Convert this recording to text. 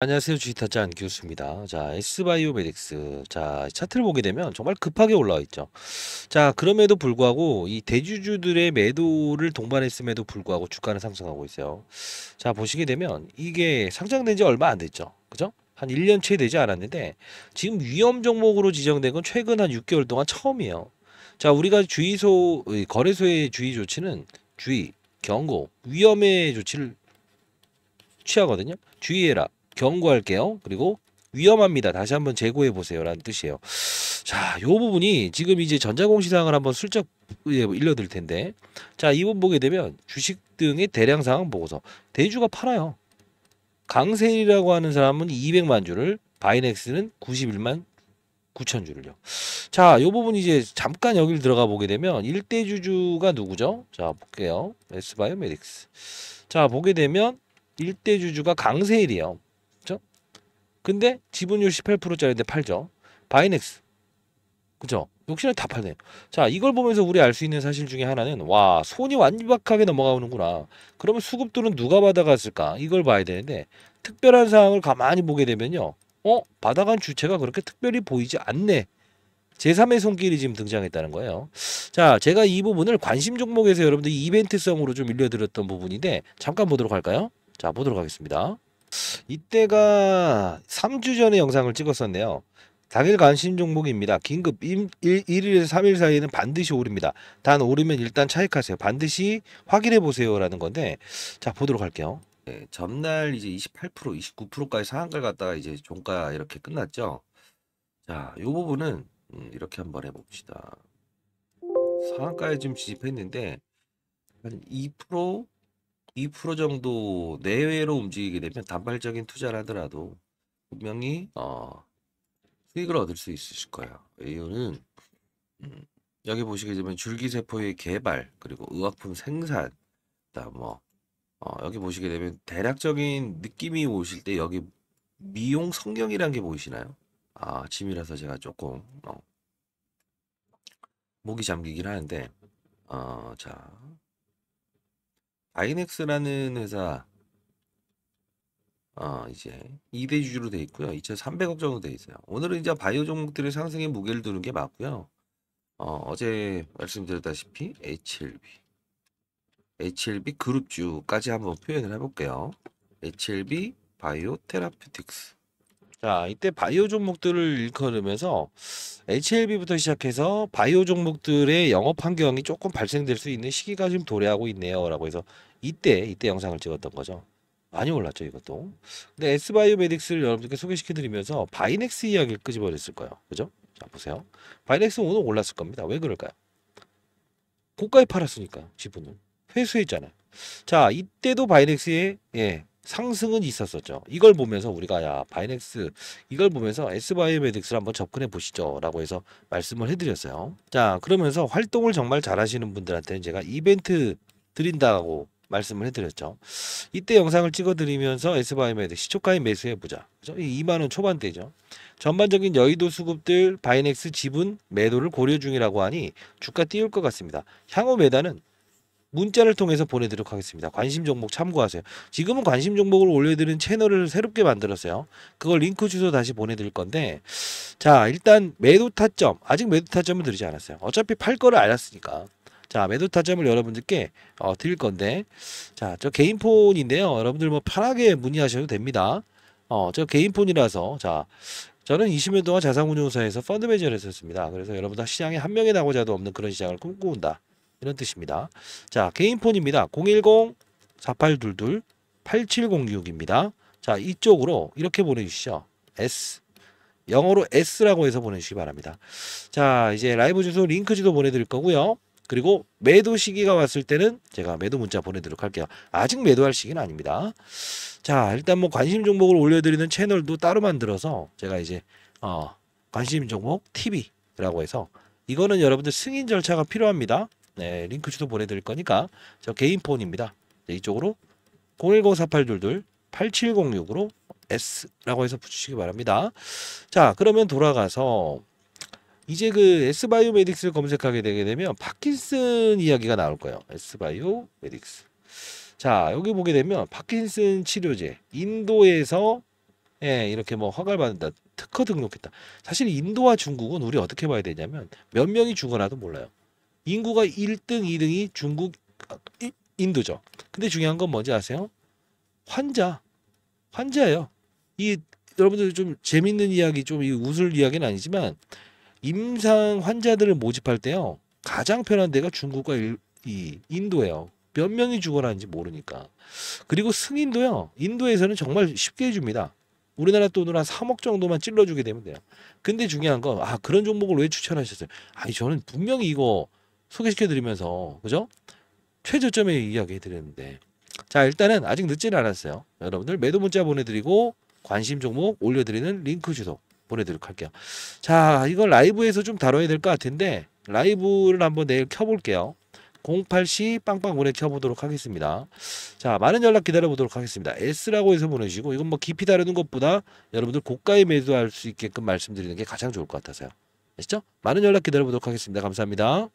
안녕하세요. 주식타잔 교수입니다. 자, S바이오메딕스. 자, 차트를 보게 되면 정말 급하게 올라와 있죠. 자, 그럼에도 불구하고 이 대주주들의 매도를 동반했음에도 불구하고 주가는 상승하고 있어요. 자, 보시게 되면 이게 상장된 지 얼마 안 됐죠. 그죠? 한 1년 채 되지 않았는데 지금 위험 종목으로 지정된 건 최근 한 6개월 동안 처음이에요. 자, 우리가 주의소 거래소의 주의 조치는 주의, 경고, 위험의 조치를 취하거든요. 주의해라. 경고할게요. 그리고 위험합니다. 다시 한번 재고해 보세요. 라는 뜻이에요. 자, 요 부분이 지금 이제 전자공 시장을 한번 슬쩍 예, 뭐 일러드릴 텐데. 자, 이번 보게 되면 주식 등의 대량 상황 보고서 대주가 팔아요. 강세일이라고 하는 사람은 200만 주를, 바이넥스는 91만 9천 주를요. 자, 요 부분 이제 잠깐 여기를 들어가 보게 되면 일대 주주가 누구죠? 자, 볼게요. 에스바이오메딕스. 자, 보게 되면 일대 주주가 강세일이에요. 근데 지분율 18%짜리인데 팔죠. 바이넥스. 그죠? 욕심을 다팔네 자, 이걸 보면서 우리 알 수 있는 사실 중에 하나는 와, 손이 완벽하게넘어가는구나 그러면 수급들은 누가 받아갔을까? 이걸 봐야 되는데 특별한 사항을 가만히 보게 되면요. 어? 받아간 주체가 그렇게 특별히 보이지 않네. 제3의 손길이 지금 등장했다는 거예요. 자, 제가 이 부분을 관심 종목에서 여러분들 이벤트성으로 좀 일려드렸던 부분인데 잠깐 보도록 할까요? 자, 보도록 하겠습니다. 이때가 3주 전에 영상을 찍었었네요. 당일 관심 종목입니다. 긴급 1, 일에서 3일 사이에는 반드시 오릅니다. 단 오르면 일단 차익하세요. 반드시 확인해 보세요라는 건데 자 보도록 할게요. 네, 전날 이제 28% 29%까지 상한가를 갔다가 이제 종가 이렇게 끝났죠. 자, 이 부분은 음, 이렇게 한번 해봅시다. 상한가에 지금 진집했는데한2% 2% 정도 내외로 움직이게 되면 단발적인 투자를 하더라도 분명히 어, 수익을 얻을 수 있으실 거예요. 이유는 음, 여기 보시게 되면 줄기세포의 개발 그리고 의약품 생산 뭐 어, 여기 보시게 되면 대략적인 느낌이 오실 때 여기 미용 성경이란 게 보이시나요? 아 짐이라서 제가 조금 어, 목이 잠기긴 하는데 어, 자 아이넥스라는 회사 어, 이제 2대 주주로 돼 있고요. 2,300억 정도 돼 있어요. 오늘은 이제 바이오 종목들의 상승에 무게를 두는 게 맞고요. 어, 제 말씀드렸다시피 HLB, HLB 그룹주까지 한번 표현을 해볼게요. HLB 바이오 테라퓨틱스 자, 이때 바이오 종목들을 일컬으면서 HLB부터 시작해서 바이오 종목들의 영업 환경이 조금 발생될 수 있는 시기가 지금 도래하고 있네요라고 해서 이때 이때 영상을 찍었던 거죠. 많이 올랐죠 이것도. 근데 S바이오메딕스를 여러분들께 소개시켜드리면서 바이넥스 이야기를 끄집어냈을 거예요. 그죠? 자 보세요. 바이넥스 오늘 올랐을 겁니다. 왜 그럴까요? 고가에 팔았으니까 지분을 회수했잖아요. 자 이때도 바이넥스의 예 상승은 있었었죠. 이걸 보면서 우리가 야 바이넥스 이걸 보면서 S바이오메딕스를 한번 접근해 보시죠라고 해서 말씀을 해드렸어요. 자 그러면서 활동을 정말 잘하시는 분들한테는 제가 이벤트 드린다고 말씀을 해드렸죠. 이때 영상을 찍어드리면서 S바이오메딕 시초가인 매수해보자. 그 2만원 초반대죠. 전반적인 여의도 수급들 바이넥스 지분 매도를 고려 중이라고 하니 주가 띄울 것 같습니다. 향후 매단은 문자를 통해서 보내도록 하겠습니다. 관심 종목 참고하세요. 지금은 관심 종목을 올려드리는 채널을 새롭게 만들었어요. 그걸 링크 주소 다시 보내드릴 건데 자 일단 매도 타점 아직 매도 타점을 드리지 않았어요. 어차피 팔 거를 알았으니까 자 매도 타점을 여러분들께 어, 드릴 건데 자 저 개인 폰인데요. 여러분들 뭐 편하게 문의하셔도 됩니다. 어 저 개인 폰이라서 자 저는 20년 동안 자산운용사에서 펀드 매니저를 했었습니다. 그래서 여러분들 시장에 한 명의 나고자도 없는 그런 시장을 꿈꾸온다. 이런 뜻입니다. 자, 개인폰입니다. 010-4822-8706입니다. 자, 이쪽으로 이렇게 보내주시죠. S. 영어로 S라고 해서 보내주시기 바랍니다. 자, 이제 라이브 주소 링크지도 보내드릴 거고요. 그리고 매도 시기가 왔을 때는 제가 매도 문자 보내도록 할게요. 아직 매도할 시기는 아닙니다. 자, 일단 뭐 관심 종목을 올려드리는 채널도 따로 만들어서 제가 이제 어, 관심 종목 TV라고 해서 이거는 여러분들 승인 절차가 필요합니다. 네, 링크 주소 보내드릴 거니까 저 개인 폰입니다. 네, 이쪽으로 010-4822-8706으로 S라고 해서 붙이시기 바랍니다. 자, 그러면 돌아가서 이제 그 S바이오메딕스를 검색하게 되게 되면 파킨슨 이야기가 나올 거예요. S바이오메딕스. 자, 여기 보게 되면 파킨슨 치료제 인도에서 예, 이렇게 뭐 허가를 받는다. 특허 등록했다. 사실 인도와 중국은 우리 어떻게 봐야 되냐면 몇 명이 죽어나도 몰라요. 인구가 1등, 2등이 중국, 인도죠. 근데 중요한 건 뭔지 아세요? 환자. 환자예요. 이 여러분들 좀 재밌는 이야기, 좀 웃을 이야기는 아니지만 임상 환자들을 모집할 때요. 가장 편한 데가 중국과 일, 이 인도예요. 몇 명이 죽어나는지 모르니까. 그리고 승인도요. 인도에서는 정말 쉽게 해줍니다. 우리나라 돈으로 한 3억 정도만 찔러주게 되면 돼요. 근데 중요한 건, 아, 그런 종목을 왜 추천하셨어요? 아니, 저는 분명히 이거 소개시켜드리면서 그죠? 최저점에 이야기해드렸는데 자 일단은 아직 늦지 않았어요. 여러분들 매도 문자 보내드리고 관심 종목 올려드리는 링크 주소 보내드리도록 할게요. 자 이걸 라이브에서 좀 다뤄야 될 것 같은데 라이브를 한번 내일 켜볼게요. 08시 빵빵 오래 켜보도록 하겠습니다. 자, 많은 연락 기다려보도록 하겠습니다. S라고 해서 보내주시고, 이건 뭐 깊이 다루는 것보다 여러분들 고가에 매도할 수 있게끔 말씀드리는 게 가장 좋을 것 같아서요. 아시죠? 많은 연락 기다려보도록 하겠습니다. 감사합니다.